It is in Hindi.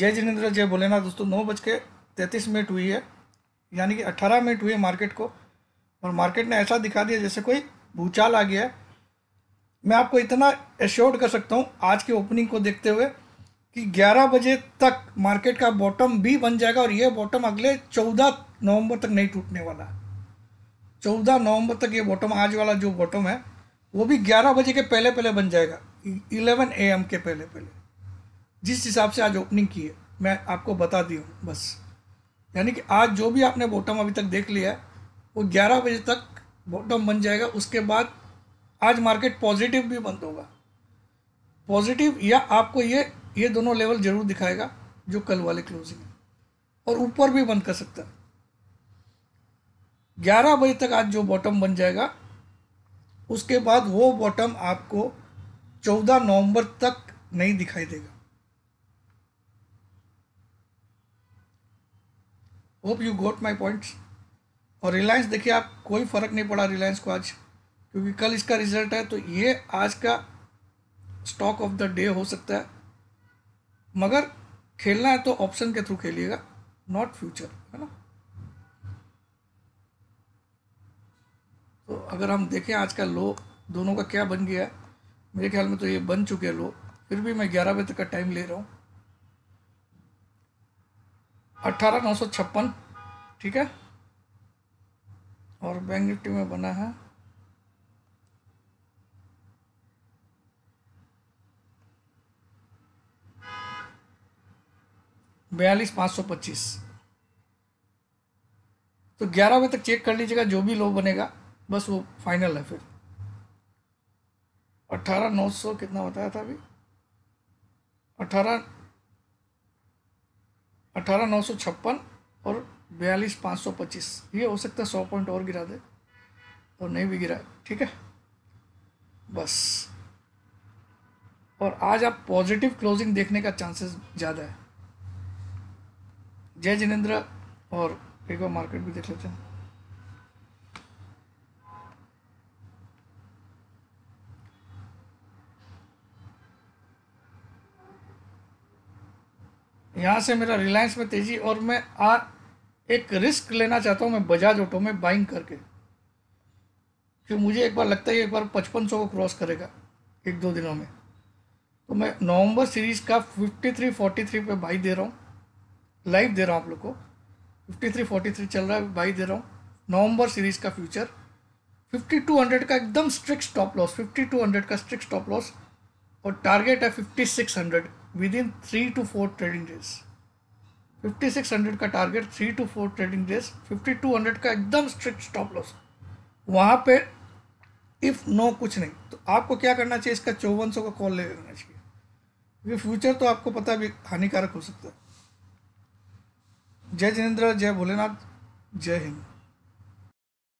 जय जिनेन्द्र जय भोलेनाथ दोस्तों नौ बज के तैंतीस मिनट हुई है यानी कि अट्ठारह मिनट हुई है मार्केट को और मार्केट ने ऐसा दिखा दिया जैसे कोई भूचाल आ गया है मैं आपको इतना एश्योर्ड कर सकता हूँ आज के ओपनिंग को देखते हुए कि 11 बजे तक मार्केट का बॉटम भी बन जाएगा और यह बॉटम अगले 14 नवंबर तक नहीं टूटने वाला 14 नवंबर तक ये बॉटम आज वाला जो बॉटम है वो भी 11 बजे के पहले पहले बन जाएगा 11 एम के पहले पहले जिस हिसाब से आज ओपनिंग की है मैं आपको बता दी हूँ बस यानी कि आज जो भी आपने बॉटम अभी तक देख लिया है वो ग्यारह बजे तक बॉटम बन जाएगा उसके बाद आज मार्केट पॉजिटिव भी बंद होगा पॉजिटिव या आपको ये ये दोनों लेवल ज़रूर दिखाएगा जो कल वाले क्लोजिंग और ऊपर भी बंद कर सकता है ग्यारह बजे तक आज जो बॉटम बन जाएगा उसके बाद वो बॉटम आपको चौदह नवंबर तक नहीं दिखाई देगा hope you got my points और रिलायंस देखिए आप कोई फ़र्क नहीं पड़ा रिलायंस को आज क्योंकि कल इसका रिजल्ट है तो ये आज का स्टॉक ऑफ द डे हो सकता है मगर खेलना है तो ऑप्शन के थ्रू खेलिएगा नॉट फ्यूचर है ना तो अगर हम देखें आज का लो दोनों का क्या बन गया है मेरे ख्याल में तो ये बन चुके हैं लो फिर भी मैं ग्यारह बजे तक का टाइम ले रहा हूँ अट्ठारह नौ सौ छप्पन ठीक है और बैंक निफ्टी में बना है बयालीस पाँच सौ पच्चीस तो ग्यारह बजे तक चेक कर लीजिएगा जो भी लो बनेगा बस वो फाइनल है फिर अट्ठारह नौ सौ कितना बताया था अभी अट्ठारह अठारह नौ सौ छप्पन और बयालीस पाँच सौ पच्चीस ये हो सकता है सौ पॉइंट और गिरा दे और नहीं भी गिरा ठीक है बस और आज आप पॉजिटिव क्लोजिंग देखने का चांसेस ज़्यादा है जय जिनेन्द्र और एक बार मार्केट भी देख लेते हैं यहाँ से मेरा रिलायंस में तेज़ी और मैं आ एक रिस्क लेना चाहता हूँ मैं बजाज ऑटो में बाइंग करके कि मुझे एक बार लगता है एक बार पचपन सौ को क्रॉस करेगा एक दो दिनों में तो मैं नवंबर सीरीज़ का फिफ्टी थ्री फोर्टी थ्री पर बाई दे रहा हूँ लाइव दे रहा हूँ आप लोग को फिफ्टी थ्री फोर्टी थ्री चल रहा है बाई दे रहा हूँ नवंबर सीरीज़ का फ्यूचर फिफ्टी टू हंड्रेड का एकदम strict stop loss fifty two hundred का स्ट्रिक्ट स्टॉप लॉस और टारगेट है fifty six hundred within three two four trading days fifty six hundred का target three two four trading days fifty two hundred का एकदम स्ट्रिक्ट स्टॉप लॉस वहाँ पे इफ़ नो कुछ नहीं तो आपको क्या करना चाहिए इसका चौवन सौ का कॉल ले लेना चाहिए क्योंकि फ्यूचर तो आपको पता भी हानिकारक हो सकता है जय जिनेन्द्र जय भोलेनाथ जय हिंद